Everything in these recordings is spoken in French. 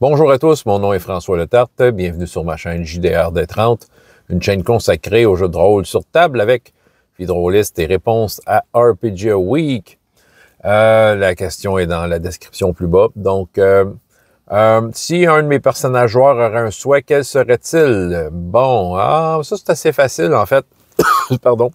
Bonjour à tous, mon nom est François Letarte, bienvenue sur ma chaîne JDRD30, une chaîne consacrée aux jeux de rôle sur table avec Vidrolist et réponses à RPG Week. Euh, la question est dans la description plus bas. Donc, euh, euh, si un de mes personnages joueurs aurait un souhait, quel serait-il? Bon, ah, ça c'est assez facile en fait. Pardon.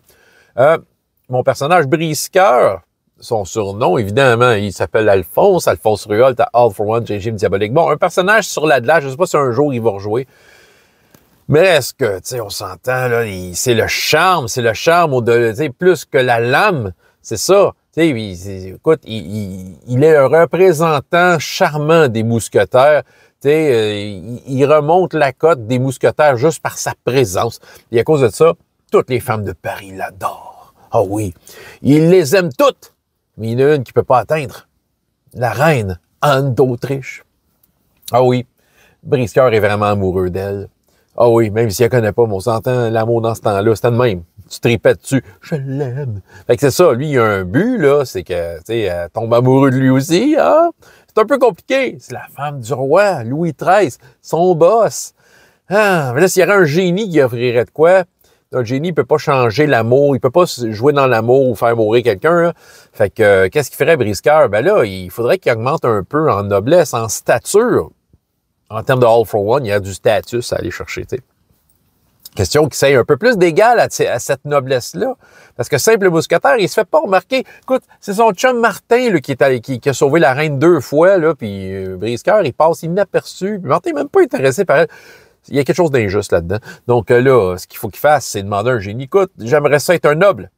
mon personnage brise-cœur son surnom, évidemment. Il s'appelle Alphonse, Alphonse Ruol, t'as All for One, régime Diabolique. Bon, un personnage sur la glace, je sais pas si un jour il va rejouer. Mais est-ce que, tu sais, on s'entend, là, c'est le charme, c'est le charme au-delà, tu plus que la lame, c'est ça. Tu sais, écoute, il, est un représentant charmant des mousquetaires. Tu sais, euh, il, remonte la cote des mousquetaires juste par sa présence. Et à cause de ça, toutes les femmes de Paris l'adorent. Ah oui, il les aime toutes mais il y en a une qui peut pas atteindre. La reine Anne d'Autriche. Ah oui, Briscoeur est vraiment amoureux d'elle. Ah oui, même si elle connaît pas, mon on l'amour dans ce temps-là, c'était le même. Tu tripais dessus, je l'aime. Fait c'est ça, lui, il a un but, là, c'est que, tu sais, tombe amoureux de lui aussi, hein. C'est un peu compliqué. C'est la femme du roi, Louis XIII, son boss. Ah, mais là, s'il y aurait un génie qui offrirait de quoi, un génie ne peut pas changer l'amour, il ne peut pas jouer dans l'amour ou faire mourir quelqu'un. Fait que euh, qu'est-ce qu'il ferait Briscoeur? Ben là, il faudrait qu'il augmente un peu en noblesse, en stature. En termes de All for One, il y a du status à aller chercher. sais, Question qui s'aille un peu plus d'égal à, cette noblesse-là. Parce que simple mousquetaire, il se fait pas remarquer. Écoute, c'est son chum Martin qui, a sauvé la reine deux fois, là, puis euh, il passe inaperçu. Martin n'est même pas intéressé par elle. Il y a quelque chose d'injuste là-dedans. Donc euh, là, ce qu'il faut qu'il fasse, c'est demander à un génie, écoute, j'aimerais ça être un noble,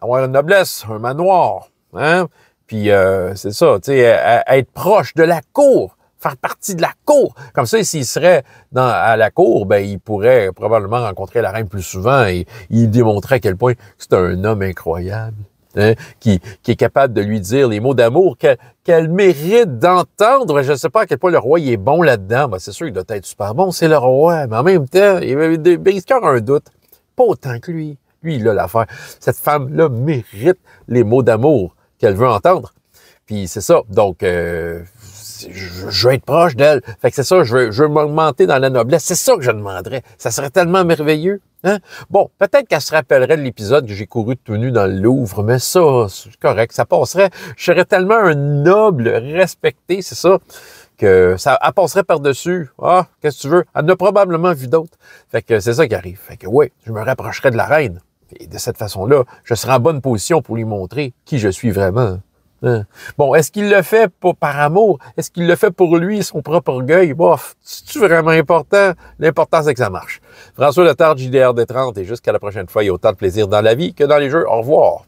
avoir une noblesse, un manoir, hein? Puis euh, c'est ça, tu sais, être proche de la cour, faire partie de la cour. Comme ça, s'il serait à la cour, ben il pourrait probablement rencontrer la reine plus souvent et il démontrait à quel point c'est un homme incroyable. Hein, qui, est capable de lui dire les mots d'amour qu'elle mérite d'entendre. Je ne sais pas à quel point le roi est bon là-dedans. c'est sûr, qu'il doit être super bon, c'est le roi. Mais en même temps, il, ben, il, il un doute. Pas autant que lui. Lui, il a l'affaire. Cette femme-là mérite les mots d'amour qu'elle veut entendre. Puis c'est ça. Donc, euh, je, je veux être proche d'elle. Fait que c'est ça, je veux, je veux m'augmenter dans la noblesse. C'est ça que je demanderais. Ça serait tellement merveilleux. Hein? Bon, peut-être qu'elle se rappellerait de l'épisode que j'ai couru de tenue dans le Louvre, mais ça, c'est correct, ça passerait. Je serais tellement un noble respecté, c'est ça, que ça passerait par-dessus. Ah, qu'est-ce que tu veux? Elle en a probablement vu d'autres. Fait que c'est ça qui arrive. Fait que oui, je me rapprocherais de la reine. Et de cette façon-là, je serai en bonne position pour lui montrer qui je suis vraiment. Hein. Bon, est-ce qu'il le fait pour, par amour? Est-ce qu'il le fait pour lui, son propre orgueil? Bof, c'est-tu vraiment important? L'important, c'est que ça marche. François Letard, JDR des 30 et jusqu'à la prochaine fois, il y a autant de plaisir dans la vie que dans les jeux. Au revoir.